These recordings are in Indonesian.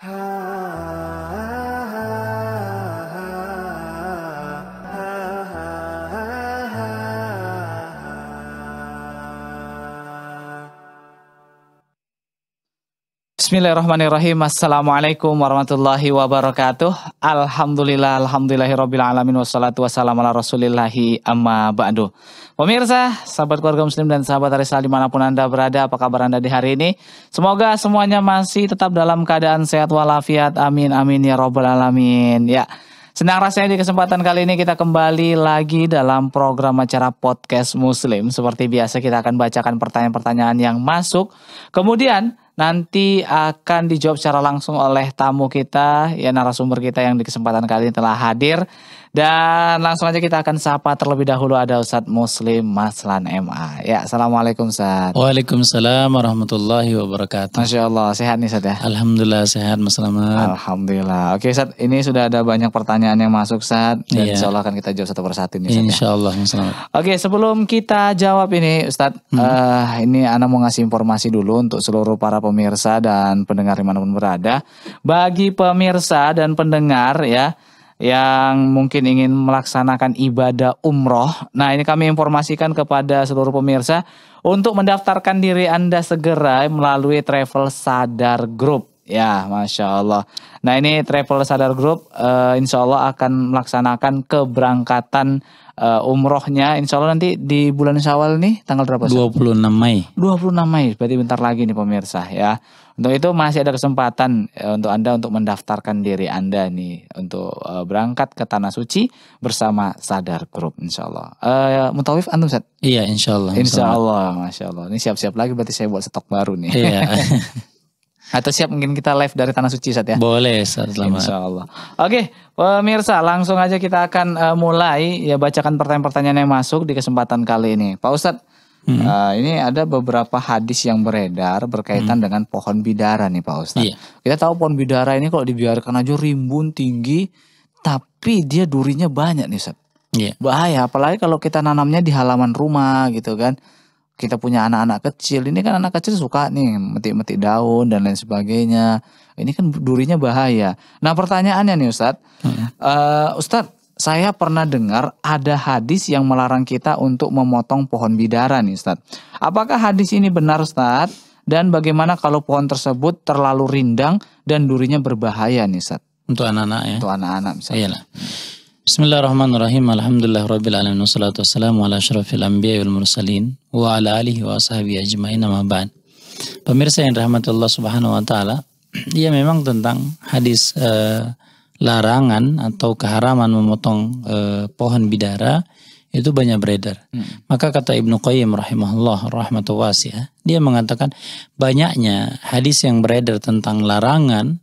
Ah. Bismillahirrahmanirrahim. Assalamualaikum warahmatullahi wabarakatuh. Alhamdulillah, alhamdulillahirabbil alamin wassalatu wassalamu ala rasulillahi amma ba'du. Pemirsa, sahabat keluarga muslim dan sahabat Arisa dimanapun Anda berada, apa kabar Anda di hari ini? Semoga semuanya masih tetap dalam keadaan sehat walafiat. Amin amin ya rabbal alamin. Ya. Senang rasanya di kesempatan kali ini kita kembali lagi dalam program acara podcast Muslim. Seperti biasa kita akan bacakan pertanyaan-pertanyaan yang masuk. Kemudian nanti akan dijawab secara langsung oleh tamu kita, ya narasumber kita yang di kesempatan kali ini telah hadir. Dan langsung aja kita akan sapa terlebih dahulu ada Ustadz Muslim Maslan MA. Ya, Assalamualaikum Ustadz. Waalaikumsalam warahmatullahi wabarakatuh. Masya Allah, sehat nih Ustadz ya? Alhamdulillah, sehat Mas Alhamdulillah. Oke Ustadz, ini sudah ada banyak pertanyaan yang masuk Ustadz. Dan yeah. insya Allah akan kita jawab satu persatu nih Ustadz. Ya. Insya Allah, Mas Oke, sebelum kita jawab ini Ustadz, hmm. uh, ini Ana mau ngasih informasi dulu untuk seluruh para pemirsa dan pendengar dimanapun berada. Bagi pemirsa dan pendengar ya, yang mungkin ingin melaksanakan ibadah umroh. Nah, ini kami informasikan kepada seluruh pemirsa untuk mendaftarkan diri Anda segera melalui Travel Sadar Group. Ya, masya Allah. Nah, ini Travel Sadar Group, uh, insya Allah akan melaksanakan keberangkatan uh, umrohnya. Insya Allah nanti di bulan Syawal nih, tanggal berapa? 26 Mei. 26 Mei, berarti bentar lagi nih pemirsa ya. Untuk itu masih ada kesempatan eh, untuk Anda untuk mendaftarkan diri Anda nih untuk eh, berangkat ke Tanah Suci bersama Sadar Group insya Allah. Uh, eh, Mutawif Antum Seth? Iya insya Allah. Insya Allah, Masya Allah. Ini siap-siap lagi berarti saya buat stok baru nih. Iya. Atau siap mungkin kita live dari Tanah Suci saat ya? Boleh saat Insya Allah. Oke pemirsa langsung aja kita akan uh, mulai ya bacakan pertanyaan-pertanyaan yang masuk di kesempatan kali ini. Pak Ustadz Hmm. Uh, ini ada beberapa hadis yang beredar berkaitan hmm. dengan pohon bidara nih Pak Ustaz. Yeah. Kita tahu pohon bidara ini kalau dibiarkan aja rimbun tinggi, tapi dia durinya banyak nih Ustaz. Yeah. Bahaya, apalagi kalau kita nanamnya di halaman rumah gitu kan. Kita punya anak-anak kecil, ini kan anak kecil suka nih metik-metik daun dan lain sebagainya. Ini kan durinya bahaya. Nah pertanyaannya nih Ustadz, hmm. uh, Ustadz saya pernah dengar ada hadis yang melarang kita untuk memotong pohon bidara nih Ustaz. Apakah hadis ini benar Ustaz? Dan bagaimana kalau pohon tersebut terlalu rindang dan durinya berbahaya nih Ustaz? Untuk anak-anak ya? Untuk anak-anak misalnya. Iyalah. Bismillahirrahmanirrahim. Alhamdulillah Rabbil Alamin. Wassalatu wassalamu ala syarafil anbiya wal mursalin. Wa ala alihi wa ashabi ajma'in amma ba'd. Pemirsa yang rahmatullah subhanahu wa ta'ala. Ia memang tentang hadis... Uh, larangan atau keharaman memotong e, pohon bidara itu banyak beredar. Hmm. Maka kata Ibnu Qayyim rahimahullah rahmatu wasiyah, dia mengatakan banyaknya hadis yang beredar tentang larangan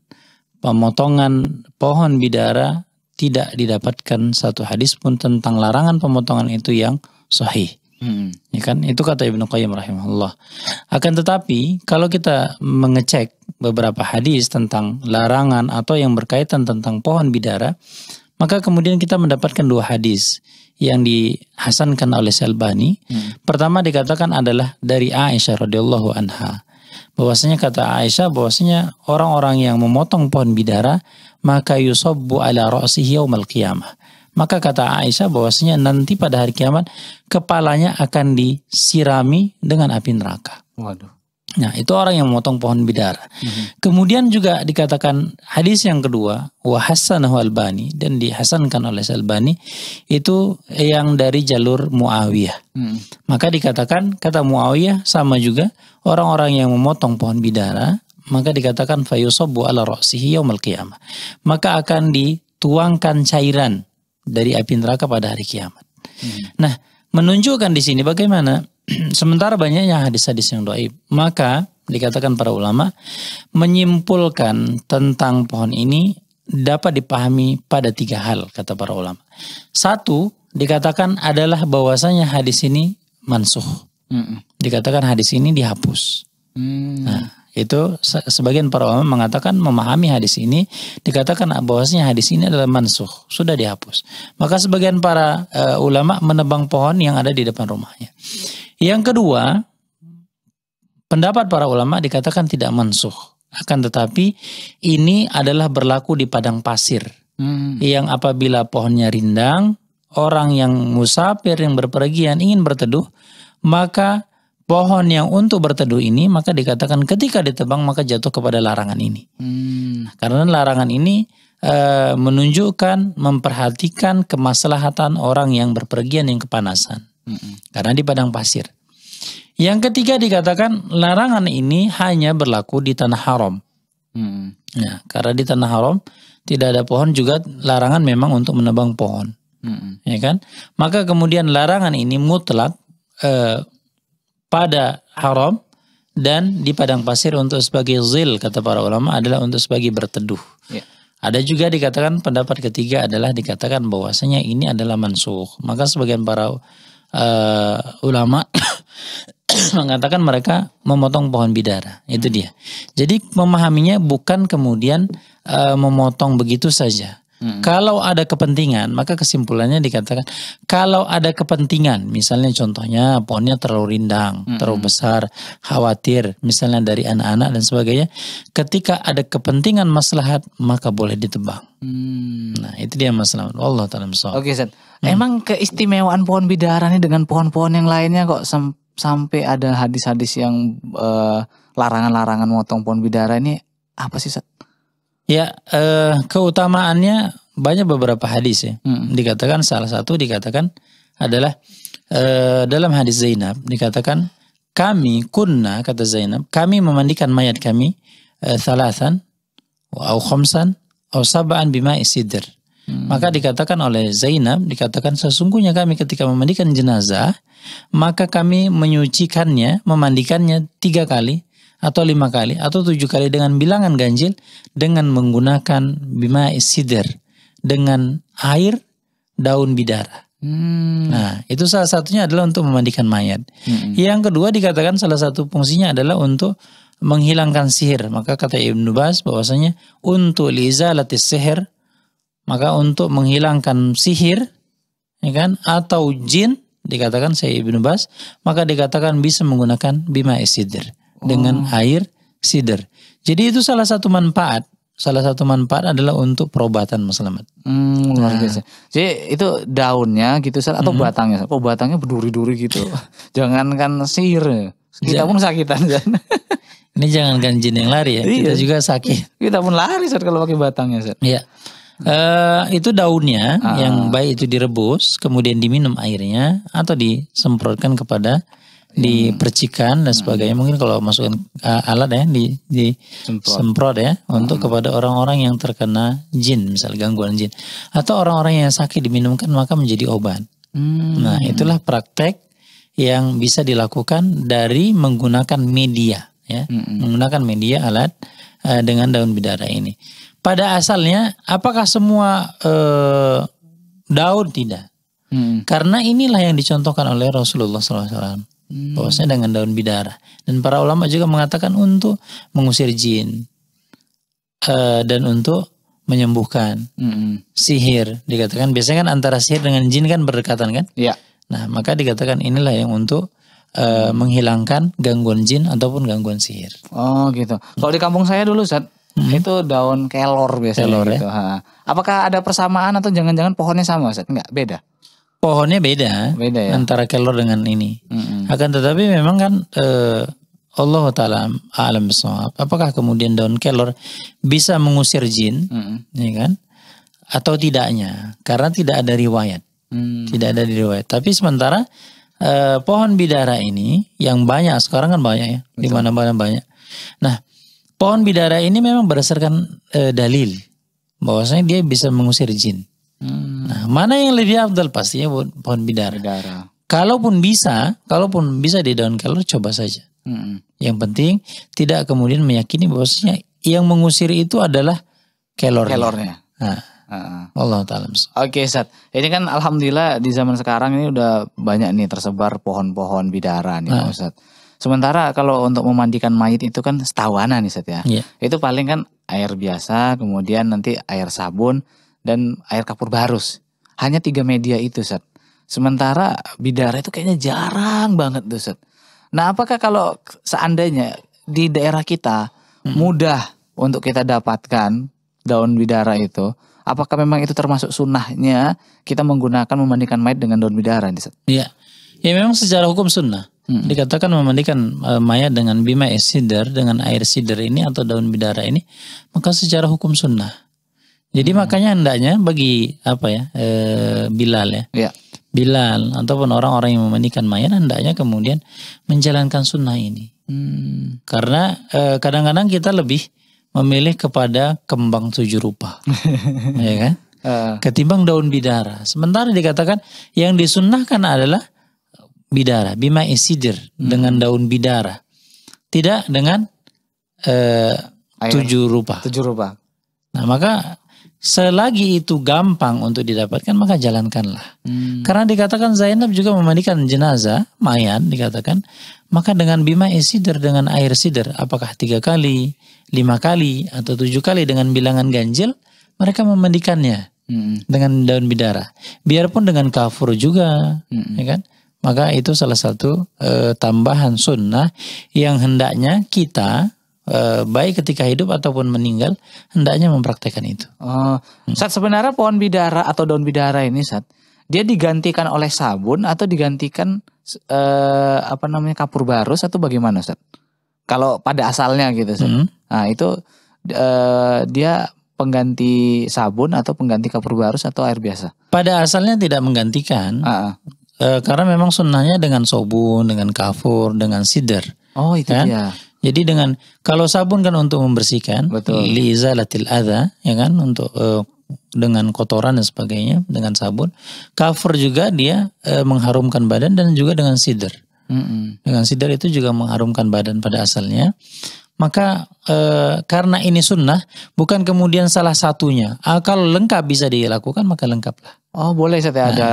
pemotongan pohon bidara tidak didapatkan satu hadis pun tentang larangan pemotongan itu yang sahih. Hmm, ya kan itu kata Ibnu Qayyim rahimahullah. Akan tetapi kalau kita mengecek beberapa hadis tentang larangan atau yang berkaitan tentang pohon bidara, maka kemudian kita mendapatkan dua hadis yang dihasankan oleh Salbani. Hmm. Pertama dikatakan adalah dari Aisyah radhiyallahu anha. Bahwasanya kata Aisyah bahwasanya orang-orang yang memotong pohon bidara maka yusabbu ala ra'sihi yaumal qiyamah maka kata Aisyah bahwasanya nanti pada hari kiamat kepalanya akan disirami dengan api neraka. Waduh. Nah, itu orang yang memotong pohon bidara. Mm-hmm. Kemudian juga dikatakan hadis yang kedua, wa albani dan dihasankan oleh Albani itu yang dari jalur Muawiyah. mm Maka dikatakan kata Muawiyah sama juga orang-orang yang memotong pohon bidara, maka dikatakan fayusobu ala ra'sihi yaumil Maka akan dituangkan cairan dari api neraka pada hari kiamat. Hmm. Nah, menunjukkan di sini bagaimana sementara banyaknya hadis-hadis yang doaib, maka dikatakan para ulama menyimpulkan tentang pohon ini dapat dipahami pada tiga hal kata para ulama. Satu dikatakan adalah bahwasanya hadis ini mansuh. Hmm. Dikatakan hadis ini dihapus. Hmm. Nah, itu sebagian para ulama mengatakan memahami hadis ini dikatakan bahwasanya hadis ini adalah mansuh, sudah dihapus. Maka sebagian para uh, ulama menebang pohon yang ada di depan rumahnya. Yang kedua, pendapat para ulama dikatakan tidak mansuh. Akan tetapi ini adalah berlaku di padang pasir. Hmm. Yang apabila pohonnya rindang, orang yang musafir yang berpergian ingin berteduh, maka pohon yang untuk berteduh ini maka dikatakan ketika ditebang maka jatuh kepada larangan ini. Hmm. Karena larangan ini e, menunjukkan memperhatikan kemaslahatan orang yang berpergian yang kepanasan. Hmm. Karena di padang pasir. Yang ketiga dikatakan larangan ini hanya berlaku di tanah haram. Hmm. Ya, karena di tanah haram tidak ada pohon juga larangan memang untuk menebang pohon. Hmm. Ya kan? Maka kemudian larangan ini mutlak eh, pada haram dan di padang pasir untuk sebagai zil kata para ulama adalah untuk sebagai berteduh. Ya. Ada juga dikatakan pendapat ketiga adalah dikatakan bahwasanya ini adalah mansuh. Maka sebagian para uh, ulama mengatakan mereka memotong pohon bidara. Itu hmm. dia. Jadi memahaminya bukan kemudian uh, memotong begitu saja. Kalau ada kepentingan, maka kesimpulannya dikatakan kalau ada kepentingan, misalnya contohnya pohonnya terlalu rindang, hmm. terlalu besar, khawatir, misalnya dari anak-anak dan sebagainya. Ketika ada kepentingan maslahat, maka boleh ditebang. Hmm. Nah, itu dia masalah. Allah taala Oke, okay, Hmm. Emang keistimewaan pohon bidara ini dengan pohon-pohon yang lainnya kok sam sampai ada hadis-hadis yang eh, larangan-larangan uh, motong pohon bidara ini apa sih, set? Ya, eh, keutamaannya banyak beberapa hadis ya. Hmm. Dikatakan salah satu dikatakan adalah eh, dalam hadis Zainab dikatakan kami kunna kata Zainab kami memandikan mayat kami eh, salasan wa khamsan atau sab'an bima isidr. Hmm. Maka dikatakan oleh Zainab dikatakan sesungguhnya kami ketika memandikan jenazah maka kami menyucikannya memandikannya tiga kali atau lima kali atau tujuh kali dengan bilangan ganjil dengan menggunakan bima isider dengan air daun bidara. Hmm. Nah itu salah satunya adalah untuk memandikan mayat. Hmm. Yang kedua dikatakan salah satu fungsinya adalah untuk menghilangkan sihir. Maka kata Ibnu Bas bahwasanya untuk liza latih sihir maka untuk menghilangkan sihir ya kan atau jin dikatakan saya Ibnu Bas maka dikatakan bisa menggunakan bima isidir dengan oh. air sider. Jadi itu salah satu manfaat. Salah satu manfaat adalah untuk perobatan Mas Hmm, Nah. Jadi itu daunnya gitu atau -hmm. batangnya? Oh, batangnya berduri-duri gitu. Jangankan sihir. Kita pun sakitan Ini jangankan jin yang lari ya, iya. kita juga sakit. Kita pun lari saat kalau pakai batangnya, Sir. Iya. Uh, itu daunnya ah. yang baik itu direbus, kemudian diminum airnya atau disemprotkan kepada dipercikan dan hmm. sebagainya. Hmm. Mungkin kalau masukkan uh, alat ya di, di semprot. semprot ya hmm. untuk kepada orang-orang yang terkena jin, misal gangguan jin, atau orang-orang yang sakit diminumkan maka menjadi obat. Hmm. Nah, itulah praktek yang bisa dilakukan dari menggunakan media ya, hmm. menggunakan media alat uh, dengan daun bidara ini. Pada asalnya, apakah semua uh, daun tidak? Hmm. Karena inilah yang dicontohkan oleh Rasulullah SAW Hmm. Bahwasanya dengan daun bidara. Dan para ulama juga mengatakan untuk mengusir jin uh, dan untuk menyembuhkan hmm. sihir. Dikatakan biasanya kan antara sihir dengan jin kan berdekatan kan? Iya. Nah maka dikatakan inilah yang untuk uh, menghilangkan gangguan jin ataupun gangguan sihir. Oh gitu. Kalau di kampung saya dulu saat hmm. itu daun kelor biasanya kelor, gitu. Ya? Ha. Apakah ada persamaan atau jangan-jangan pohonnya sama saat Enggak, beda pohonnya beda, beda ya? antara kelor dengan ini. Mm-hmm. Akan tetapi memang kan e, eh, Allah taala alam bisawab. Apakah kemudian daun kelor bisa mengusir jin, mm-hmm. ya kan? Atau tidaknya? Karena tidak ada riwayat. Mm. Tidak ada riwayat. Tapi sementara e, pohon bidara ini yang banyak sekarang kan banyak ya, di mana-mana banyak. Nah, pohon bidara ini memang berdasarkan e, dalil bahwasanya dia bisa mengusir jin. Hmm. Nah, mana yang lebih afdal pastinya pohon bidara. bidara. Kalaupun bisa, kalaupun bisa di daun kelor coba saja. Hmm. Yang penting tidak kemudian meyakini bahwasanya yang mengusir itu adalah kelornya. Kelornya. Nah. Allah taala. Oke, okay, Sat. Ini kan alhamdulillah di zaman sekarang ini udah banyak nih tersebar pohon-pohon bidara nih, uh. Ustaz. Sementara kalau untuk memandikan mayit itu kan setawanan nih, Sat ya. Yeah. Itu paling kan air biasa, kemudian nanti air sabun, dan air kapur barus. Hanya tiga media itu, set. Sementara bidara itu kayaknya jarang banget tuh, set. Nah, apakah kalau seandainya di daerah kita hmm. mudah untuk kita dapatkan daun bidara itu, apakah memang itu termasuk sunnahnya kita menggunakan memandikan mayat dengan daun bidara, Sat? Iya. Ya memang secara hukum sunnah. Hmm. Dikatakan memandikan e, mayat dengan bima sidar dengan air sidar ini atau daun bidara ini, maka secara hukum sunnah. Jadi hmm. makanya hendaknya bagi apa ya e, Bilal ya. ya. Bilal ataupun orang-orang yang memandikan mayat hendaknya kemudian menjalankan sunnah ini. Hmm. Karena kadang eh, kadang-kadang kita lebih memilih kepada kembang tujuh rupa, ya kan? Uh. Ketimbang daun bidara. Sementara dikatakan yang disunnahkan adalah bidara, bima isidir hmm. dengan daun bidara, tidak dengan e, tujuh rupa. Tujuh rupa. Nah maka selagi itu gampang untuk didapatkan maka jalankanlah. Hmm. Karena dikatakan Zainab juga memandikan jenazah, mayat dikatakan, maka dengan bima isidir dengan air sidir, apakah tiga kali, lima kali atau tujuh kali dengan bilangan ganjil, mereka memandikannya hmm. dengan daun bidara. Biarpun dengan kafur juga, hmm. ya kan? Maka itu salah satu e, tambahan sunnah yang hendaknya kita Eh, baik ketika hidup ataupun meninggal hendaknya mempraktekkan itu. Oh, hmm. saat sebenarnya pohon bidara atau daun bidara ini saat dia digantikan oleh sabun atau digantikan eh, apa namanya kapur barus atau bagaimana saat Kalau pada asalnya gitu saat Hmm. Nah, itu eh, dia pengganti sabun atau pengganti kapur barus atau air biasa? Pada asalnya tidak menggantikan. Uh -uh. karena memang sunnahnya dengan sobun, dengan kafur, dengan sider. Oh itu ya. dia. Jadi dengan kalau sabun kan untuk membersihkan, liza latil ada, ya kan untuk e, dengan kotoran dan sebagainya dengan sabun. Cover juga dia e, mengharumkan badan dan juga dengan sider. Mm -mm. Dengan sider itu juga mengharumkan badan pada asalnya. Maka e, karena ini sunnah, bukan kemudian salah satunya. Ah, kalau lengkap bisa dilakukan maka lengkaplah. Oh boleh saya nah, ada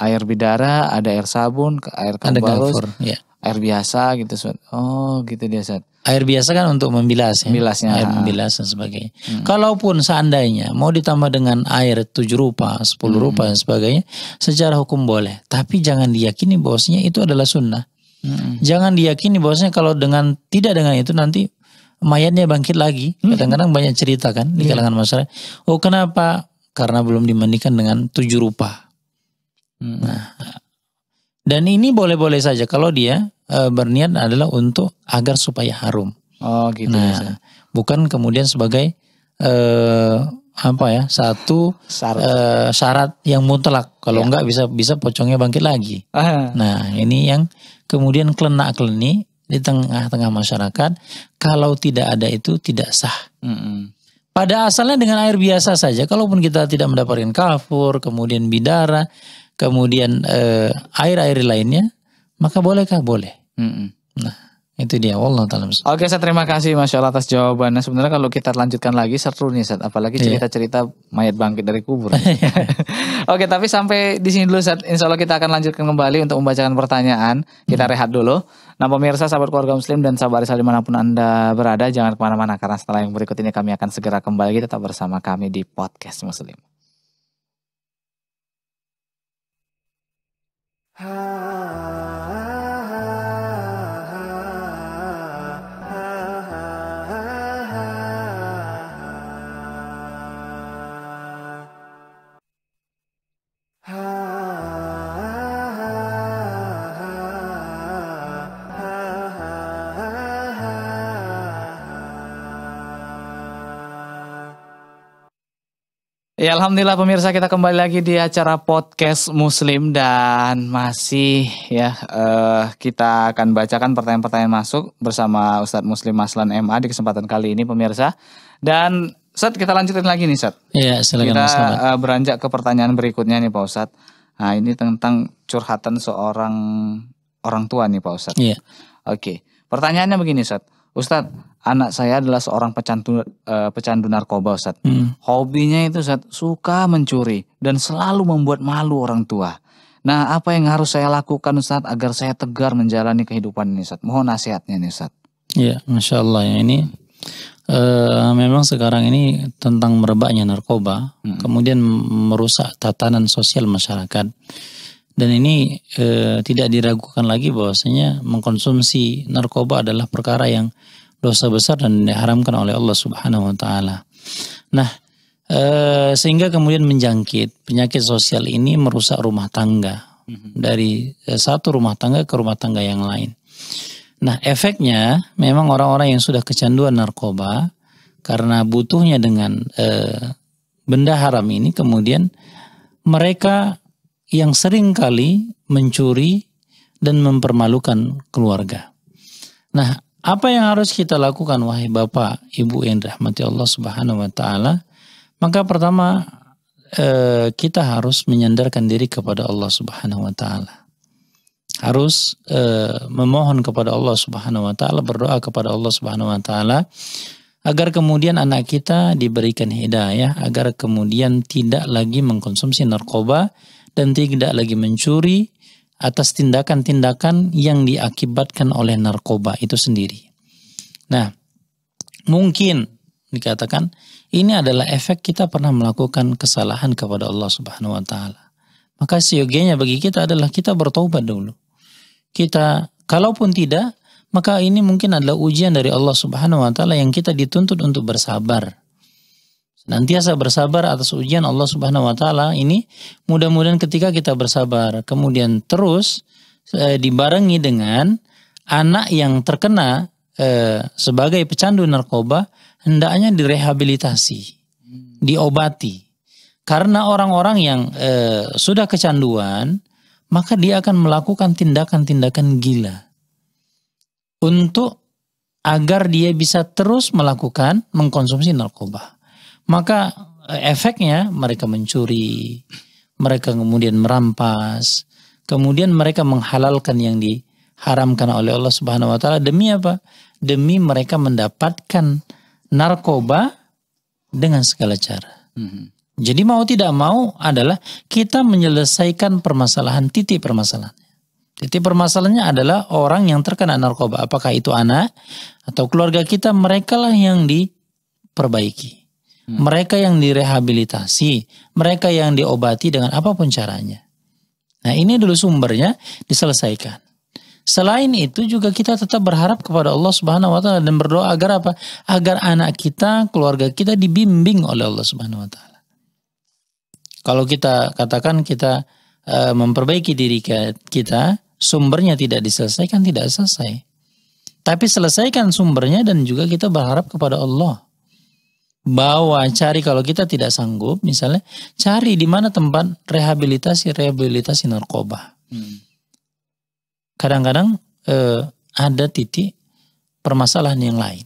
air bidara, ada air sabun, air kambarus, ya. air biasa gitu Oh, gitu dia set. Air biasa kan untuk membilas ya. Bilasnya. Air membilas dan sebagainya. Hmm. Kalaupun seandainya mau ditambah dengan air tujuh rupa, sepuluh hmm. rupa dan sebagainya, secara hukum boleh. Tapi jangan diyakini bahwasanya itu adalah sunnah. Hmm. Jangan diyakini bahwasanya kalau dengan tidak dengan itu nanti mayatnya bangkit lagi. Hmm. Kadang-kadang banyak cerita kan di iya. kalangan masyarakat. Oh kenapa? Karena belum dimandikan dengan tujuh rupa. Nah, dan ini boleh-boleh saja kalau dia e, berniat adalah untuk agar supaya harum. Oh gitu. Nah, ya. bukan kemudian sebagai e, apa ya satu syarat, e, syarat yang mutlak. Kalau ya. enggak bisa bisa pocongnya bangkit lagi. Aha. Nah ini yang kemudian kelena kleni di tengah-tengah masyarakat. Kalau tidak ada itu tidak sah. Mm Pada asalnya dengan air biasa saja, kalaupun kita tidak mendapatkan kafur, kemudian bidara, kemudian eh, air-air lainnya, maka bolehkah? Boleh. Mm -mm. Nah, itu dia Allah taala. Oke, saya terima kasih Masya Allah atas jawabannya. Sebenarnya kalau kita lanjutkan lagi seru nih Seth. apalagi iya. cerita-cerita mayat bangkit dari kubur. Iya. Oke, tapi sampai di sini dulu Seth. Insya Allah kita akan lanjutkan kembali untuk membacakan pertanyaan. Kita hmm. rehat dulu. Nah, pemirsa sahabat keluarga muslim dan sahabat Risa dimanapun Anda berada, jangan kemana-mana karena setelah yang berikut ini kami akan segera kembali. Tetap bersama kami di Podcast Muslim. Ah. Ya alhamdulillah pemirsa kita kembali lagi di acara podcast Muslim dan masih ya uh, kita akan bacakan pertanyaan-pertanyaan masuk bersama Ustadz Muslim Maslan MA di kesempatan kali ini pemirsa dan Ustadz kita lanjutin lagi nih Ustadz. Iya silakan Kita uh, beranjak ke pertanyaan berikutnya nih Pak Ustadz. Nah ini tentang curhatan seorang orang tua nih Pak Ustadz. Iya. Oke pertanyaannya begini Ustadz Ustadz, anak saya adalah seorang pecandu eh, pecandu narkoba, Ustadz. Hmm. Hobinya itu Ustadz suka mencuri dan selalu membuat malu orang tua. Nah, apa yang harus saya lakukan Ustadz agar saya tegar menjalani kehidupan ini Ustadz? Mohon nasihatnya nih Ustadz. Iya, Masya Allah ya ini uh, memang sekarang ini tentang merebaknya narkoba, hmm. kemudian merusak tatanan sosial masyarakat dan ini e, tidak diragukan lagi bahwasanya mengkonsumsi narkoba adalah perkara yang dosa besar dan diharamkan oleh Allah Subhanahu wa taala. Nah, e, sehingga kemudian menjangkit penyakit sosial ini merusak rumah tangga mhm. dari eh, satu rumah tangga ke rumah tangga yang lain. Nah, efeknya memang orang-orang yang sudah kecanduan narkoba karena butuhnya dengan e, benda haram ini kemudian mereka yang sering kali mencuri dan mempermalukan keluarga. Nah, apa yang harus kita lakukan wahai Bapak, Ibu yang dirahmati Allah Subhanahu wa taala? Maka pertama eh, kita harus menyandarkan diri kepada Allah Subhanahu wa taala. Harus eh, memohon kepada Allah Subhanahu wa taala, berdoa kepada Allah Subhanahu wa taala agar kemudian anak kita diberikan hidayah agar kemudian tidak lagi mengkonsumsi narkoba dan tidak lagi mencuri atas tindakan-tindakan yang diakibatkan oleh narkoba itu sendiri. Nah, mungkin dikatakan ini adalah efek kita pernah melakukan kesalahan kepada Allah Subhanahu wa taala. Maka seyogianya bagi kita adalah kita bertobat dulu. Kita kalaupun tidak, maka ini mungkin adalah ujian dari Allah Subhanahu wa taala yang kita dituntut untuk bersabar tiasa bersabar atas ujian Allah Subhanahu wa taala ini mudah-mudahan ketika kita bersabar kemudian terus e, dibarengi dengan anak yang terkena e, sebagai pecandu narkoba hendaknya direhabilitasi, diobati. Karena orang-orang yang e, sudah kecanduan maka dia akan melakukan tindakan-tindakan gila untuk agar dia bisa terus melakukan mengkonsumsi narkoba. Maka eh, efeknya mereka mencuri, mereka kemudian merampas, kemudian mereka menghalalkan yang diharamkan oleh Allah Subhanahu wa taala demi apa? Demi mereka mendapatkan narkoba dengan segala cara. Hmm. Jadi mau tidak mau adalah kita menyelesaikan permasalahan titik permasalahannya. Titik permasalahannya adalah orang yang terkena narkoba, apakah itu anak atau keluarga kita, mereka lah yang diperbaiki. Hmm. mereka yang direhabilitasi, mereka yang diobati dengan apapun caranya. Nah, ini dulu sumbernya diselesaikan. Selain itu juga kita tetap berharap kepada Allah Subhanahu wa taala dan berdoa agar apa? Agar anak kita, keluarga kita dibimbing oleh Allah Subhanahu wa taala. Kalau kita katakan kita e, memperbaiki diri kita, sumbernya tidak diselesaikan, tidak selesai. Tapi selesaikan sumbernya dan juga kita berharap kepada Allah bawa cari kalau kita tidak sanggup misalnya cari di mana tempat rehabilitasi rehabilitasi narkoba kadang hmm. kadang-kadang eh, ada titik permasalahan yang lain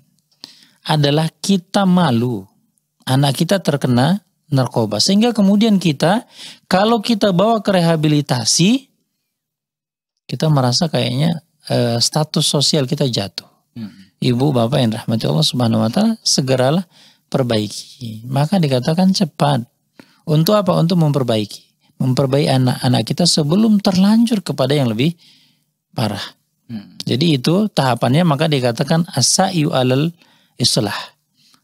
adalah kita malu anak kita terkena narkoba sehingga kemudian kita kalau kita bawa ke rehabilitasi kita merasa kayaknya eh, status sosial kita jatuh hmm. ibu bapak yang rahmati Allah subhanahu wa taala segeralah perbaiki. Maka dikatakan cepat. Untuk apa? Untuk memperbaiki. Memperbaiki anak-anak kita sebelum terlanjur kepada yang lebih parah. Hmm. Jadi itu tahapannya maka dikatakan asayu alal islah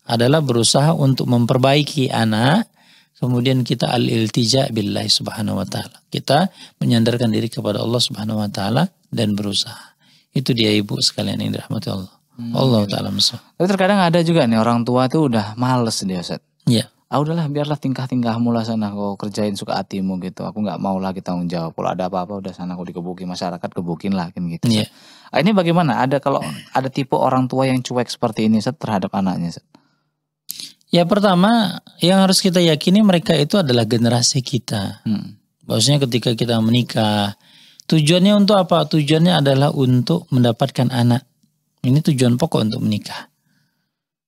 adalah berusaha untuk memperbaiki anak kemudian kita al iltija billahi subhanahu wa taala. Kita menyandarkan diri kepada Allah subhanahu wa taala dan berusaha. Itu dia ibu sekalian yang dirahmati Allah. Hmm, Allah iya, iya. taala Tapi terkadang ada juga nih orang tua tuh udah males dia Ustaz. Iya. Yeah. Ah udahlah biarlah tingkah tingkah mula sana kau kerjain suka hatimu gitu. Aku nggak mau lagi tanggung jawab. Kalau ada apa-apa udah sana aku dikebuki masyarakat kebukin lah kan gitu. Iya. Yeah. ini bagaimana? Ada kalau ada tipe orang tua yang cuek seperti ini Ustaz terhadap anaknya Ustaz? Ya pertama yang harus kita yakini mereka itu adalah generasi kita. Hmm. Bahwasanya ketika kita menikah tujuannya untuk apa? Tujuannya adalah untuk mendapatkan anak. Ini tujuan pokok untuk menikah.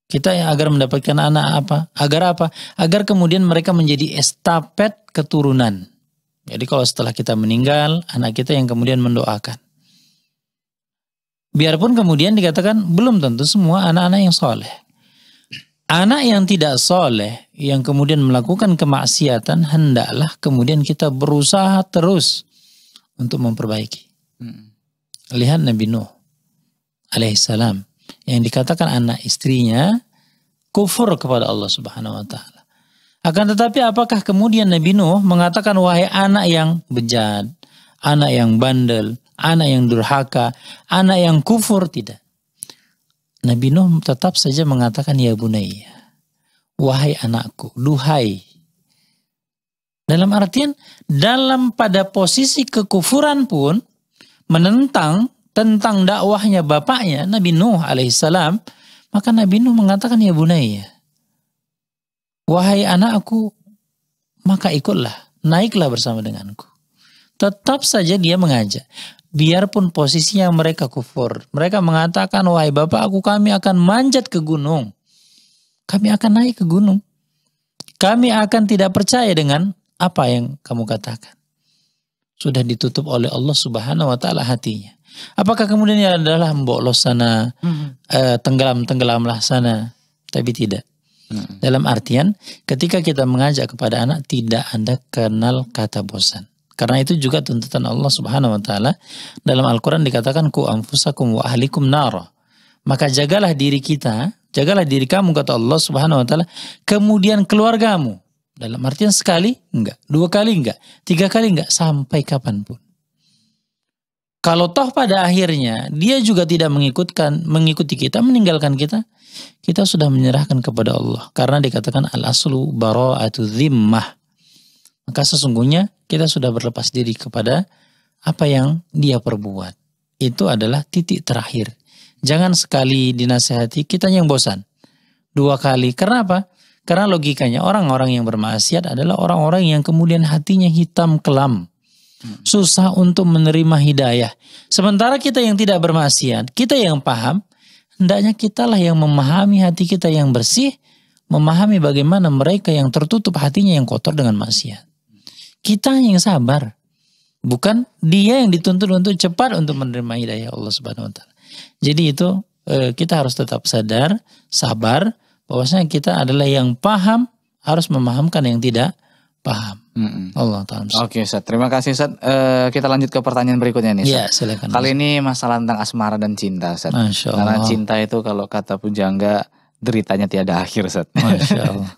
Kita yang agar mendapatkan anak apa? Agar apa? Agar kemudian mereka menjadi estafet keturunan. Jadi kalau setelah kita meninggal, anak kita yang kemudian mendoakan. Biarpun kemudian dikatakan belum tentu semua anak-anak yang soleh. Anak yang tidak soleh, yang kemudian melakukan kemaksiatan, hendaklah kemudian kita berusaha terus untuk memperbaiki. Hmm. Lihat Nabi Nuh alaihissalam yang dikatakan anak istrinya kufur kepada Allah Subhanahu wa taala. Akan tetapi apakah kemudian Nabi Nuh mengatakan wahai anak yang bejat, anak yang bandel, anak yang durhaka, anak yang kufur tidak. Nabi Nuh tetap saja mengatakan ya bunayya. Wahai anakku, duhai. Dalam artian dalam pada posisi kekufuran pun menentang tentang dakwahnya bapaknya Nabi Nuh alaihissalam, maka Nabi Nuh mengatakan ya bunaya, wahai anakku, maka ikutlah, naiklah bersama denganku. Tetap saja dia mengajak. Biarpun posisinya mereka kufur. Mereka mengatakan, wahai bapak aku kami akan manjat ke gunung. Kami akan naik ke gunung. Kami akan tidak percaya dengan apa yang kamu katakan. Sudah ditutup oleh Allah subhanahu wa ta'ala hatinya Apakah kemudian ya adalah mboklos sana, hmm. uh, eh, tenggelam tenggelamlah sana? Tapi tidak. Hmm. Dalam artian ketika kita mengajak kepada anak tidak anda kenal kata bosan. Karena itu juga tuntutan Allah Subhanahu wa taala dalam Al-Qur'an dikatakan ku amfusakum wa ahlikum nara. Maka jagalah diri kita, jagalah diri kamu kata Allah Subhanahu wa taala, kemudian keluargamu. Dalam artian sekali enggak, dua kali enggak, tiga kali enggak sampai kapanpun. Kalau toh pada akhirnya dia juga tidak mengikutkan, mengikuti kita, meninggalkan kita, kita sudah menyerahkan kepada Allah. Karena dikatakan al-aslu bara'atu zimmah. Maka sesungguhnya kita sudah berlepas diri kepada apa yang dia perbuat. Itu adalah titik terakhir. Jangan sekali dinasehati, kita yang bosan. Dua kali. Karena apa? Karena logikanya orang-orang yang bermaksiat adalah orang-orang yang kemudian hatinya hitam kelam Hmm. susah untuk menerima hidayah. Sementara kita yang tidak bermaksiat, kita yang paham, hendaknya kitalah yang memahami hati kita yang bersih, memahami bagaimana mereka yang tertutup hatinya yang kotor dengan maksiat. Kita yang sabar, bukan dia yang dituntut untuk cepat untuk menerima hidayah Allah Subhanahu wa taala. Jadi itu eh, kita harus tetap sadar, sabar bahwasanya kita adalah yang paham harus memahamkan yang tidak paham. Mm-mm. Allah taala. Oke, okay, Terima kasih, set. Uh, kita lanjut ke pertanyaan berikutnya nih, Iya, yeah, silakan. Kali ini masalah tentang asmara dan cinta, set. Masya Karena cinta itu kalau kata pujangga deritanya tiada akhir, set. Masya Allah.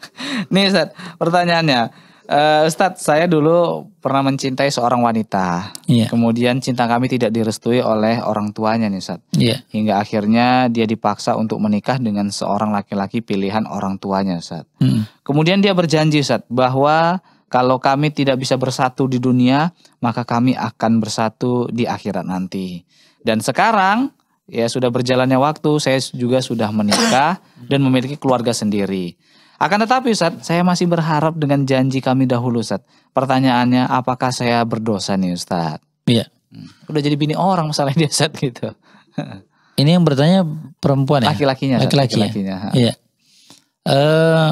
nih, set, pertanyaannya. Uh, eh, Ustadz, saya dulu pernah mencintai seorang wanita. Yeah. Kemudian cinta kami tidak direstui oleh orang tuanya nih set. Yeah. Hingga akhirnya dia dipaksa untuk menikah dengan seorang laki-laki pilihan orang tuanya set. Mm. Kemudian dia berjanji set bahwa kalau kami tidak bisa bersatu di dunia, maka kami akan bersatu di akhirat nanti. Dan sekarang ya sudah berjalannya waktu, saya juga sudah menikah dan memiliki keluarga sendiri. Akan tetapi Ustaz, saya masih berharap dengan janji kami dahulu Ustaz. Pertanyaannya apakah saya berdosa nih Ustaz? Iya. Hmm. Udah jadi bini orang masalahnya, dia Ustaz gitu. Ini yang bertanya perempuan ya? Laki-lakinya. Laki-lakinya. Laki-lakinya. Iya. Uh,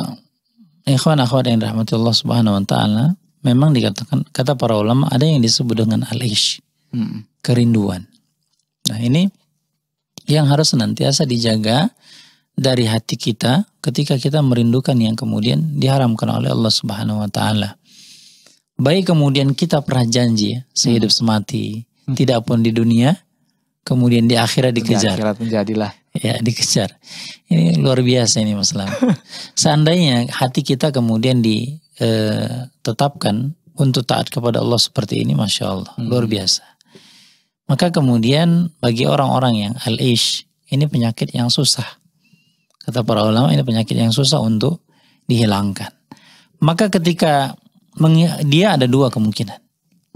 ikhwan akhwat yang rahmatullah subhanahu wa ta'ala, memang dikatakan, kata para ulama ada yang disebut dengan al hmm. kerinduan. Nah ini yang harus senantiasa dijaga dari hati kita ketika kita merindukan yang kemudian diharamkan oleh Allah subhanahu wa ta'ala. Baik kemudian kita pernah janji ya, sehidup hmm. semati, hmm. tidak pun di dunia, kemudian di akhirat dikejar. Di akhirat menjadilah ya dikejar. Ini luar biasa ini Mas Seandainya hati kita kemudian ditetapkan eh, untuk taat kepada Allah seperti ini, masya Allah, hmm. luar biasa. Maka kemudian bagi orang-orang yang al-ish, ini penyakit yang susah. Kata para ulama ini penyakit yang susah untuk dihilangkan. Maka ketika dia ada dua kemungkinan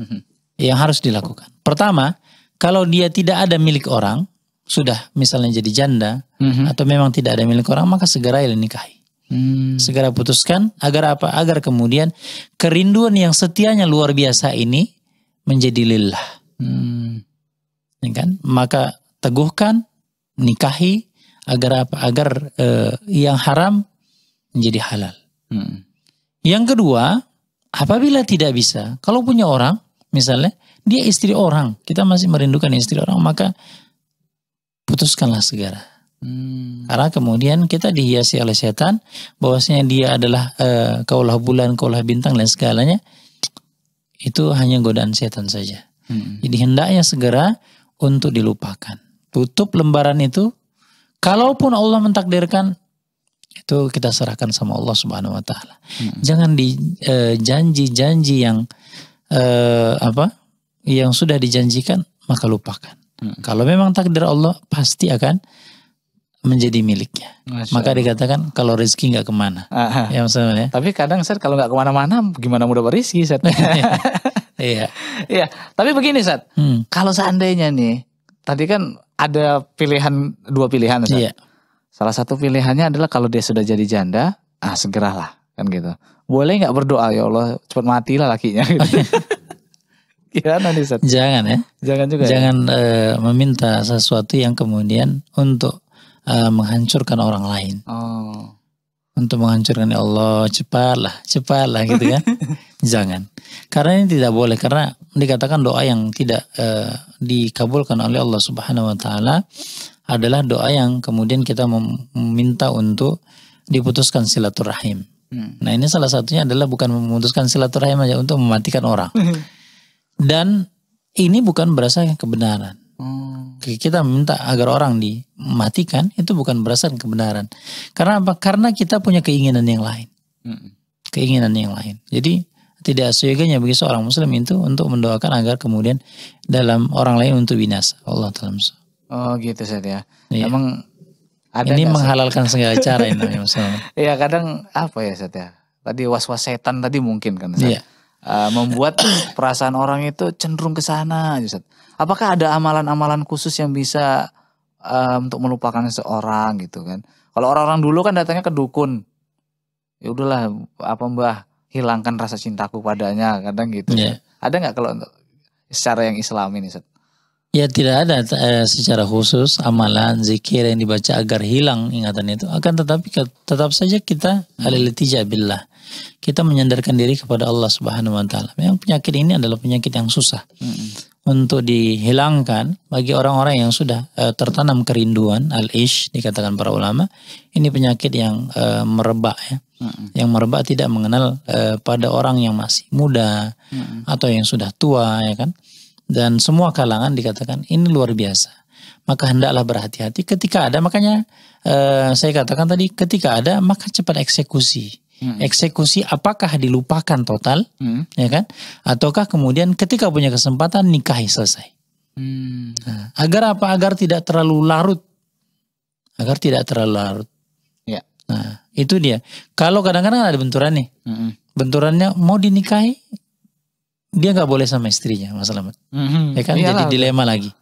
-hmm. yang harus dilakukan. Pertama, kalau dia tidak ada milik orang, sudah misalnya jadi janda mm-hmm. atau memang tidak ada milik orang maka segera ya nikahi. Hmm. Segera putuskan agar apa? Agar kemudian kerinduan yang setianya luar biasa ini menjadi lillah. Hmm. Ya kan? Maka teguhkan nikahi agar apa? Agar eh, yang haram menjadi halal. Hmm. Yang kedua, apabila tidak bisa, kalau punya orang misalnya dia istri orang, kita masih merindukan istri orang, maka putuskanlah segera. Hmm. Karena kemudian kita dihiasi oleh setan bahwasanya dia adalah e, kaulah bulan, kaulah bintang dan segalanya itu hanya godaan setan saja. Hmm. Jadi hendaknya segera untuk dilupakan. Tutup lembaran itu. Kalaupun Allah mentakdirkan itu kita serahkan sama Allah Subhanahu wa taala. Hmm. Jangan di eh, janji janji yang e, apa? yang sudah dijanjikan maka lupakan. Hmm. Kalau memang takdir Allah pasti akan menjadi miliknya. Masya Maka Allah. dikatakan kalau rezeki nggak kemana. Ya maksudnya. Tapi kadang saat kalau nggak kemana-mana gimana mudah berizki saat? iya. Iya. Tapi begini saat. hmm. kalau seandainya nih tadi kan ada pilihan dua pilihan Iya. Salah satu pilihannya adalah kalau dia sudah jadi janda, ah segeralah kan gitu. Boleh nggak berdoa ya Allah cepat matilah lakinya gitu. gimana nih Seth. Jangan ya. Jangan juga. Ya. Jangan ya? uh, meminta sesuatu yang kemudian untuk uh, menghancurkan orang lain. Oh. Untuk menghancurkan ya Allah cepatlah, cepatlah gitu kan. Jangan. Karena ini tidak boleh karena dikatakan doa yang tidak uh, dikabulkan oleh Allah Subhanahu wa taala adalah doa yang kemudian kita meminta untuk diputuskan silaturahim. Hmm. Nah ini salah satunya adalah bukan memutuskan silaturahim aja untuk mematikan orang. Dan ini bukan berdasarkan kebenaran. Hmm. Kita minta agar orang dimatikan itu bukan berdasarkan kebenaran. Karena apa? Karena kita punya keinginan yang lain. Hmm. Keinginan yang lain. Jadi tidak seyoganya bagi seorang muslim itu untuk mendoakan agar kemudian dalam orang lain untuk binasa. Allah taala Oh gitu setia. ya. Iya. Emang ada ini menghalalkan segala cara ini Iya kadang apa ya setia? Ya? Tadi was-was setan tadi mungkin kan Iya uh, membuat perasaan orang itu cenderung ke sana Ustaz. Apakah ada amalan-amalan khusus yang bisa uh, untuk melupakan seseorang gitu kan? Kalau orang-orang dulu kan datangnya ke dukun. Ya udahlah apa Mbah hilangkan rasa cintaku padanya kadang gitu. Kan. Ya. Ada nggak kalau untuk secara yang Islam ini Ustaz? Ya tidak ada eh, secara khusus amalan zikir yang dibaca agar hilang ingatan itu. Akan tetapi tetap saja kita hmm. alilitija billah kita menyandarkan diri kepada Allah Subhanahu wa taala. Memang penyakit ini adalah penyakit yang susah. Hmm. Untuk dihilangkan bagi orang-orang yang sudah e, tertanam kerinduan al-ish dikatakan para ulama, ini penyakit yang e, merebak ya. Hmm. Yang merebak tidak mengenal e, pada orang yang masih muda hmm. atau yang sudah tua ya kan. Dan semua kalangan dikatakan ini luar biasa maka hendaklah berhati-hati ketika ada makanya eh, saya katakan tadi ketika ada maka cepat eksekusi hmm. eksekusi apakah dilupakan total, hmm. ya kan? Ataukah kemudian ketika punya kesempatan nikahi selesai. Hmm. Nah, agar apa? Agar tidak terlalu larut, agar tidak terlalu larut. Ya. Nah, itu dia. Kalau kadang-kadang ada benturan nih, hmm. benturannya mau dinikahi, dia nggak boleh sama istrinya, Mas Selamat. Hmm. Ya kan? Iyalah. Jadi dilema lagi.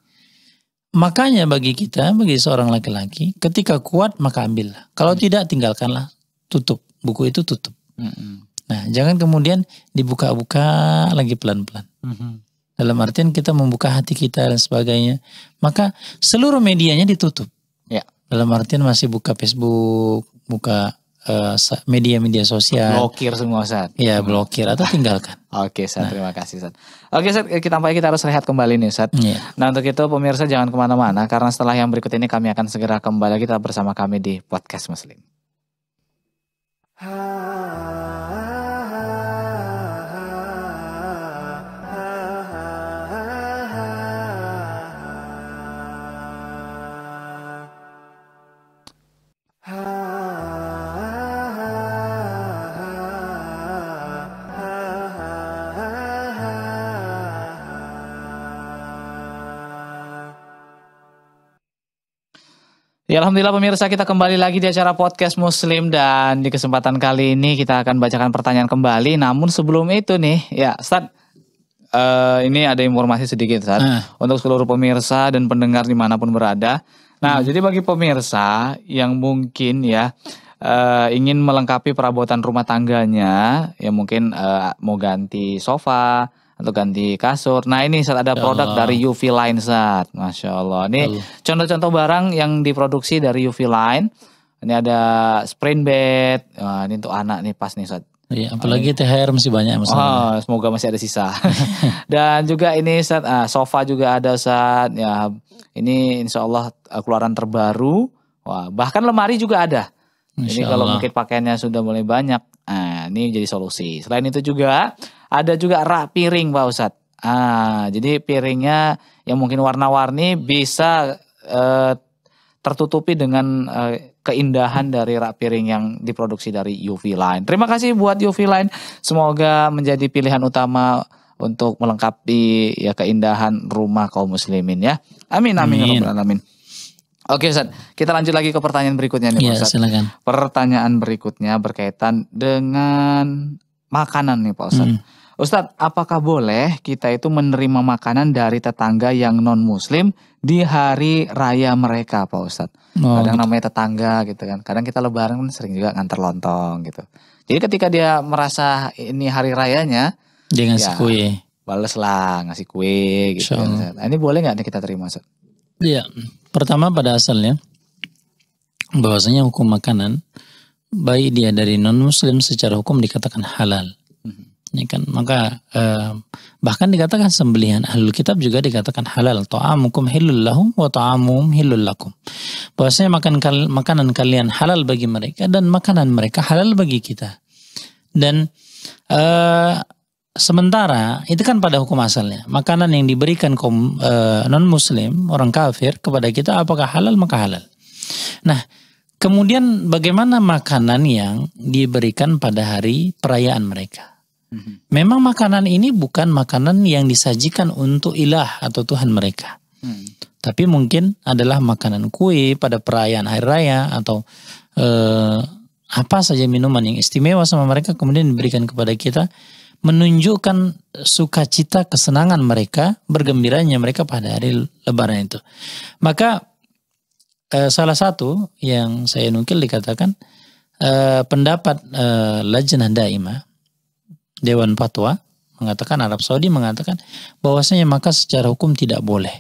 Makanya bagi kita, bagi seorang laki-laki, ketika kuat maka ambillah. Kalau hmm. tidak tinggalkanlah, tutup buku itu tutup. Mm-hmm. Nah, jangan kemudian dibuka-buka lagi pelan-pelan. Mm-hmm. Dalam artian kita membuka hati kita dan sebagainya, maka seluruh medianya ditutup. Ya. Dalam artian masih buka Facebook, buka eh, media-media uh, sosial. Blokir semua saat. Iya, blokir atau tinggalkan. Oke, okay, saat nah. terima kasih saat. Oke, okay, eh, kita tampaknya kita harus rehat kembali nih, saat. Ya. Nah, untuk itu pemirsa jangan kemana-mana karena setelah yang berikut ini kami akan segera kembali kita bersama kami di podcast Muslim. Ah. Ya Alhamdulillah pemirsa kita kembali lagi di acara podcast muslim dan di kesempatan kali ini kita akan bacakan pertanyaan kembali namun sebelum itu nih ya Ustaz uh, ini ada informasi sedikit Ustaz uh. untuk seluruh pemirsa dan pendengar dimanapun berada nah hmm. jadi bagi pemirsa yang mungkin ya uh, ingin melengkapi perabotan rumah tangganya ya mungkin uh, mau ganti sofa atau ganti kasur. Nah ini saat ada ya produk ya dari UV Line saat, masya Allah. Ini contoh-contoh barang yang diproduksi dari UV Line. Ini ada spring bed. Wah, ini untuk anak nih pas nih saat. Iya, apalagi oh, THR masih banyak masalah. Oh, semoga masih ada sisa. Dan juga ini saat ah, sofa juga ada saat ya ini insya Allah ah, keluaran terbaru. Wah, bahkan lemari juga ada. Insya ini kalau mungkin pakaiannya sudah mulai banyak, nah, ini jadi solusi. Selain itu juga ada juga rak piring Pak Ustadz. Ah, jadi piringnya yang mungkin warna-warni bisa eh, tertutupi dengan eh, keindahan dari rak piring yang diproduksi dari UV Line. Terima kasih buat UV Line. Semoga menjadi pilihan utama untuk melengkapi ya keindahan rumah kaum muslimin ya. Amin amin ya amin. amin. Oke Ustaz, kita lanjut lagi ke pertanyaan berikutnya nih Pak iya, Ustaz. Silakan. Pertanyaan berikutnya berkaitan dengan makanan nih Pak Ustaz. Hmm Ustadz, apakah boleh kita itu menerima makanan dari tetangga yang non-muslim di hari raya mereka, Pak Ustadz? Oh, kadang gitu. namanya tetangga gitu kan. Kadang kita lebaran kan sering juga nganter lontong gitu. Jadi ketika dia merasa ini hari rayanya, dia ngasih ya, kue. Bales lah, ngasih kue gitu. Kan, nah, ini boleh nggak kita terima, Ustadz? Iya, pertama pada asalnya, bahwasanya hukum makanan, baik dia dari non-muslim secara hukum dikatakan halal ya kan maka eh, bahkan dikatakan sembelihan ahlul kitab juga dikatakan halal ta'amukum hilul lahum wa ta'amum halal lakum bahwasanya makan kal makanan kalian halal bagi mereka dan makanan mereka halal bagi kita dan eh, sementara itu kan pada hukum asalnya makanan yang diberikan kaum eh, non muslim orang kafir kepada kita apakah halal maka halal nah Kemudian bagaimana makanan yang diberikan pada hari perayaan mereka? Mm-hmm. memang makanan ini bukan makanan yang disajikan untuk ilah atau Tuhan mereka. Hmm. Tapi mungkin adalah makanan kue pada perayaan hari raya atau eh, apa saja minuman yang istimewa sama mereka kemudian diberikan kepada kita menunjukkan sukacita kesenangan mereka, bergembiranya mereka pada hari lebaran itu. Maka eh, salah satu yang saya nukil dikatakan eh, pendapat eh, Lajnah Daima Dewan Fatwa mengatakan Arab Saudi mengatakan bahwasanya maka secara hukum tidak boleh.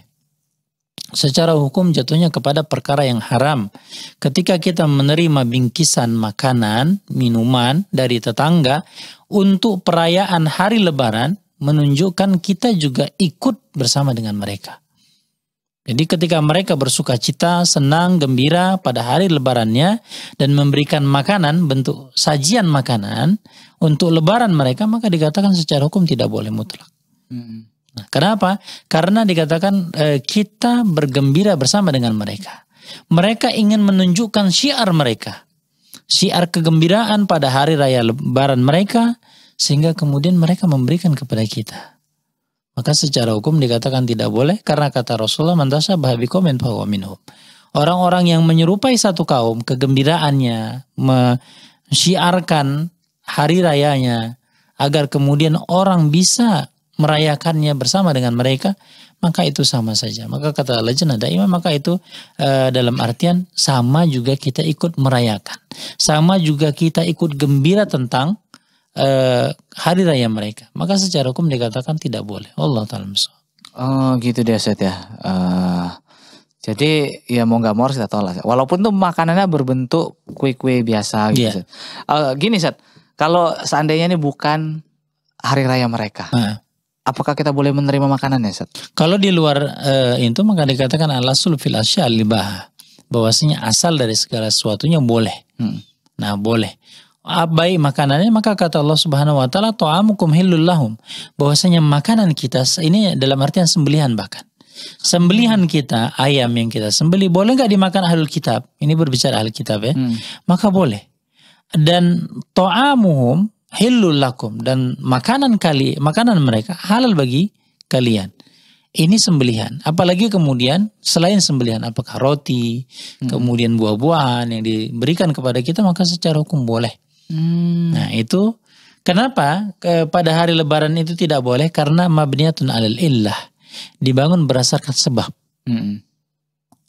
Secara hukum jatuhnya kepada perkara yang haram. Ketika kita menerima bingkisan makanan, minuman dari tetangga untuk perayaan hari lebaran menunjukkan kita juga ikut bersama dengan mereka. Jadi ketika mereka bersuka cita, senang, gembira pada hari lebarannya dan memberikan makanan, bentuk sajian makanan untuk lebaran mereka, maka dikatakan secara hukum tidak boleh mutlak. Hmm. Nah, kenapa? Karena dikatakan e, kita bergembira bersama dengan mereka. Mereka ingin menunjukkan syiar mereka. Syiar kegembiraan pada hari raya lebaran mereka, sehingga kemudian mereka memberikan kepada kita. Maka secara hukum dikatakan tidak boleh karena kata Rasulullah mantasa komen bahwa minhum. Orang-orang yang menyerupai satu kaum kegembiraannya mensiarkan hari rayanya agar kemudian orang bisa merayakannya bersama dengan mereka maka itu sama saja. Maka kata lejen ada imam maka itu e, dalam artian sama juga kita ikut merayakan. Sama juga kita ikut gembira tentang Eh, hari raya mereka. Maka secara hukum dikatakan tidak boleh. Allah taala Oh gitu dia set ya. Uh, jadi ya mau nggak mau harus kita tolak. Walaupun tuh makanannya berbentuk kue-kue biasa gitu. Yeah. Iya. Uh, gini set, kalau seandainya ini bukan hari raya mereka. Uh. Apakah kita boleh menerima makanannya Seth? Kalau di luar e, itu maka dikatakan alasul fil asyalibah. Bahwasanya asal dari segala sesuatunya boleh. Hmm. Nah, boleh abai ah, makanannya maka kata Allah Subhanahu wa taala ta'amukum hillul lahum bahwasanya makanan kita ini dalam artian sembelihan bahkan sembelihan kita ayam yang kita sembeli boleh nggak dimakan ahlul kitab ini berbicara ahlul kitab ya hmm. maka boleh dan ta'amuhum hillul lakum dan makanan kali makanan mereka halal bagi kalian ini sembelihan. Apalagi kemudian selain sembelihan, apakah roti, hmm. kemudian buah-buahan yang diberikan kepada kita, maka secara hukum boleh. Hmm. Nah itu kenapa pada hari lebaran itu tidak boleh karena mabniatun alil illah. Dibangun berdasarkan sebab. Hmm.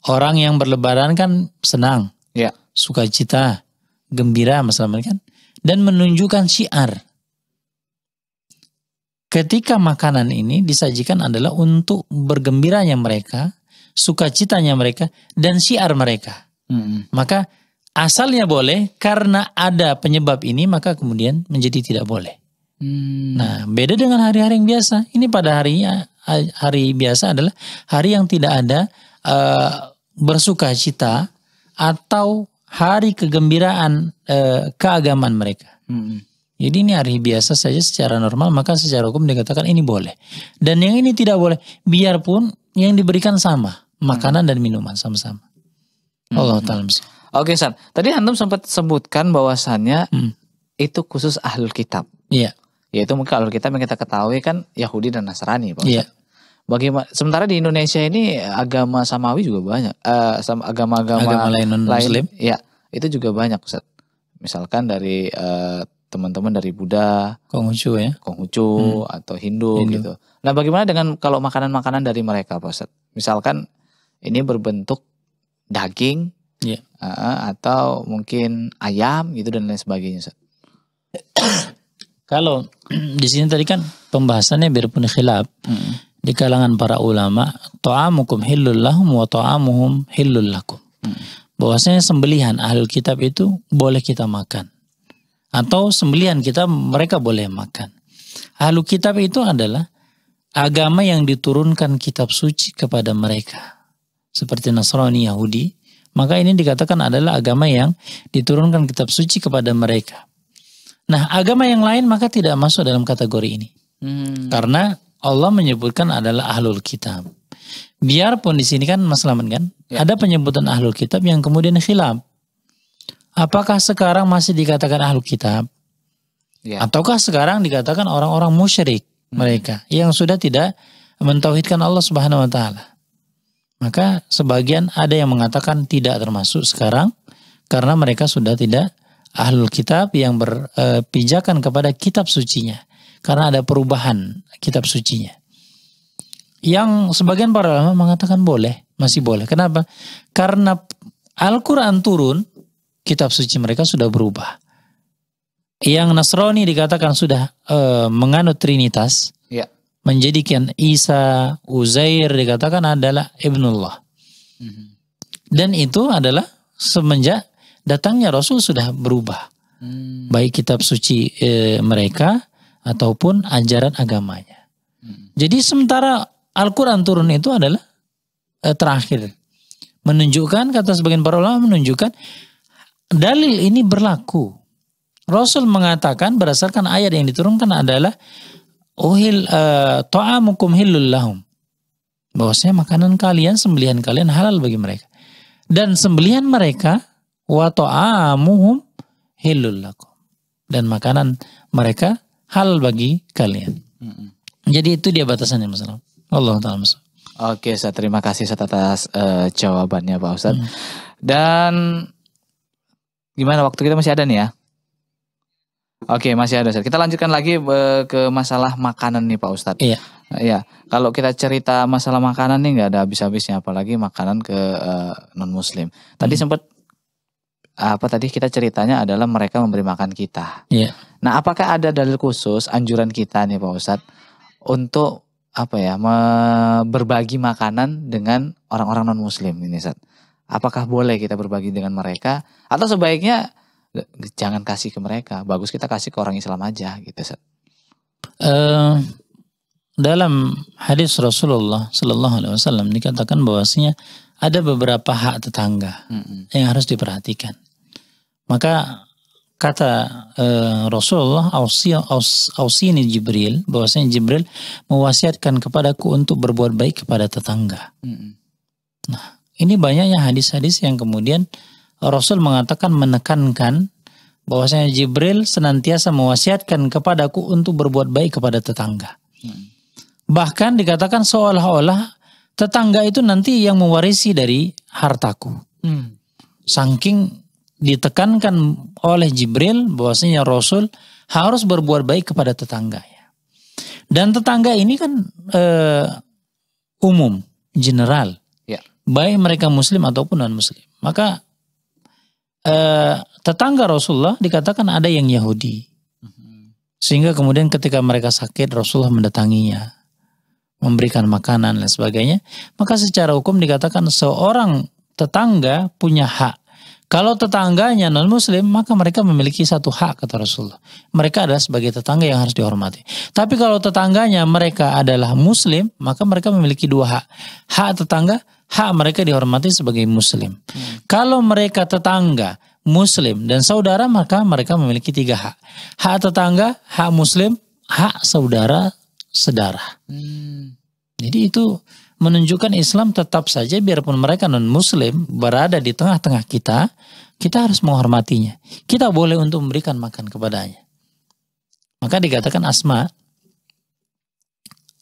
Orang yang berlebaran kan senang, ya. cita, gembira masalah kan. Dan menunjukkan syiar. Ketika makanan ini disajikan adalah untuk bergembiranya mereka, sukacitanya mereka, dan syiar mereka. Hmm. Maka Asalnya boleh, karena ada penyebab ini maka kemudian menjadi tidak boleh. Hmm. Nah, beda dengan hari-hari yang biasa. Ini pada harinya hari biasa adalah hari yang tidak ada uh, cita atau hari kegembiraan uh, keagamaan mereka. Hmm. Jadi ini hari biasa saja secara normal maka secara hukum dikatakan ini boleh. Dan yang ini tidak boleh, biarpun yang diberikan sama, makanan dan minuman sama-sama. Hmm. Allah taala Oke, okay, San. Tadi Antum sempat sebutkan bahwasannya hmm. itu khusus ahlul kitab. Iya. Yeah. Yaitu mungkin ahlul kitab yang kita ketahui kan Yahudi dan Nasrani, Pak. Iya. Yeah. Bagaimana sementara di Indonesia ini agama samawi juga banyak. Eh, agama-agama agama lain non muslim. Lain, ya, itu juga banyak, Ustaz. Misalkan dari teman eh, teman-teman dari Buddha, Konghucu ya, Konghucu hmm. atau Hindu, Hindu gitu. Nah, bagaimana dengan kalau makanan-makanan dari mereka, Pak Ustaz? Misalkan ini berbentuk daging Yeah. Iya. Uh, atau mungkin ayam gitu dan lain sebagainya. Kalau di sini tadi kan pembahasannya biarpun khilaf hmm. di kalangan para ulama, ta'amukum hilul lahum wa ta'amuhum hilul lakum. Hmm. Bahwasanya sembelihan ahli kitab itu boleh kita makan. Atau sembelihan kita mereka boleh makan. ahli kitab itu adalah agama yang diturunkan kitab suci kepada mereka. Seperti Nasrani Yahudi, maka ini dikatakan adalah agama yang diturunkan kitab suci kepada mereka. Nah, agama yang lain maka tidak masuk dalam kategori ini. Hmm. Karena Allah menyebutkan adalah ahlul kitab. Biarpun di sini kan Mas Laman kan, ya. ada penyebutan ahlul kitab yang kemudian khilaf. Apakah sekarang masih dikatakan ahlul kitab? Ya. Ataukah sekarang dikatakan orang-orang musyrik hmm. mereka yang sudah tidak mentauhidkan Allah Subhanahu wa taala? Maka sebagian ada yang mengatakan tidak termasuk sekarang karena mereka sudah tidak ahlul kitab yang berpijakan e, kepada kitab sucinya karena ada perubahan kitab sucinya. Yang sebagian para ulama mengatakan boleh, masih boleh. Kenapa? Karena Al-Qur'an turun, kitab suci mereka sudah berubah. Yang Nasrani dikatakan sudah e, menganut trinitas, menjadikan Isa, Uzair dikatakan adalah ibnullah. Mm-hmm. Dan itu adalah semenjak datangnya Rasul sudah berubah. Hmm. Baik kitab suci e, mereka ataupun ajaran agamanya. Hmm. Jadi sementara Al-Qur'an turun itu adalah e, terakhir. Menunjukkan kata sebagian para ulama menunjukkan dalil ini berlaku. Rasul mengatakan berdasarkan ayat yang diturunkan adalah uhil eh, ta'amukum hilul lahum. Bahwasanya makanan kalian, sembelihan kalian halal bagi mereka. Dan sembelihan mereka wa ta'amuhum hilul lakum. Dan makanan mereka halal bagi kalian. Jadi itu dia batasannya Mas Allah taala Mas. Oke, saya terima kasih Ustaz atas uh, jawabannya Pak Ustaz. Hmm. Dan gimana waktu kita masih ada nih ya? Oke, masih ada. Ustaz. Kita lanjutkan lagi ke masalah makanan nih Pak Ustadz. Iya. Iya, kalau kita cerita masalah makanan nih nggak ada habis-habisnya, apalagi makanan ke uh, eh, non Muslim. Tadi hmm. sempat apa tadi kita ceritanya adalah mereka memberi makan kita. Iya. Nah, apakah ada dalil khusus anjuran kita nih Pak Ustadz untuk apa ya berbagi makanan dengan orang-orang non Muslim ini Ustaz? Apakah boleh kita berbagi dengan mereka atau sebaiknya jangan kasih ke mereka bagus kita kasih ke orang Islam aja gitu Uh, dalam hadis Rasulullah Shallallahu Alaihi Wasallam dikatakan bahwasanya ada beberapa hak tetangga mm-hmm. yang harus diperhatikan. Maka kata uh, Rasulullah Ausi aus, Jibril bahwasanya Jibril mewasiatkan kepadaku untuk berbuat baik kepada tetangga. Mm-hmm. Nah ini banyaknya hadis-hadis yang kemudian Rasul mengatakan menekankan bahwasanya Jibril senantiasa mewasiatkan kepadaku untuk berbuat baik kepada tetangga. Hmm. Bahkan dikatakan seolah-olah tetangga itu nanti yang mewarisi dari hartaku. Hmm. Saking ditekankan oleh Jibril bahwasanya Rasul harus berbuat baik kepada tetangga ya. Dan tetangga ini kan e, umum, general. Ya. Baik mereka muslim ataupun non muslim. Maka Eh, tetangga Rasulullah dikatakan ada yang Yahudi. Sehingga kemudian ketika mereka sakit Rasulullah mendatanginya. Memberikan makanan dan sebagainya. Maka secara hukum dikatakan seorang tetangga punya hak. Kalau tetangganya non muslim maka mereka memiliki satu hak kata Rasulullah. Mereka adalah sebagai tetangga yang harus dihormati. Tapi kalau tetangganya mereka adalah muslim maka mereka memiliki dua hak. Hak tetangga hak mereka dihormati sebagai muslim. Hmm. Kalau mereka tetangga, muslim dan saudara maka mereka memiliki tiga hak. Hak tetangga, hak muslim, hak saudara, sedara. Hmm. Jadi itu menunjukkan Islam tetap saja biarpun mereka non muslim berada di tengah-tengah kita, kita harus menghormatinya. Kita boleh untuk memberikan makan kepadanya. Maka dikatakan Asma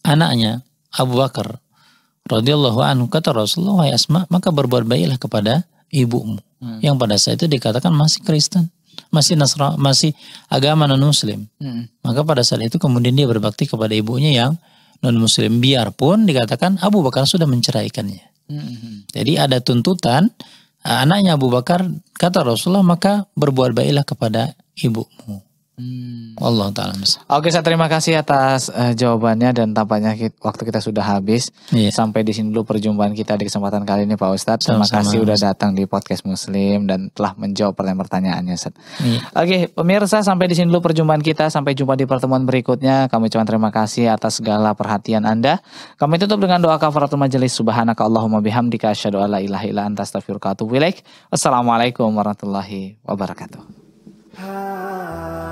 anaknya Abu Bakar radhiyallahu anhu kata Rasulullah Wahai Asma maka berbuat baiklah kepada ibumu hmm. yang pada saat itu dikatakan masih Kristen masih Nasra masih agama non Muslim hmm. maka pada saat itu kemudian dia berbakti kepada ibunya yang non Muslim biarpun dikatakan Abu Bakar sudah menceraikannya hmm. jadi ada tuntutan anaknya Abu Bakar kata Rasulullah maka berbuat baiklah kepada ibumu Hmm. Allah taala. Oke, saya terima kasih atas uh, jawabannya dan tampaknya kita, waktu kita sudah habis. Yeah. Sampai di sini dulu perjumpaan kita di kesempatan kali ini Pak Ustadz. Terima Sama-sama. kasih sudah datang di podcast Muslim dan telah menjawab pertanyaan-pertanyaannya. Yeah. Oke, pemirsa sampai di sini dulu perjumpaan kita. Sampai jumpa di pertemuan berikutnya. Kami cuma terima kasih atas segala perhatian Anda. Kami tutup dengan doa kafaratul majelis subhanaka Allahumma bihamdika asyhadu alla ilaha illa anta astaghfiruka wa atubu warahmatullahi wabarakatuh. Ah.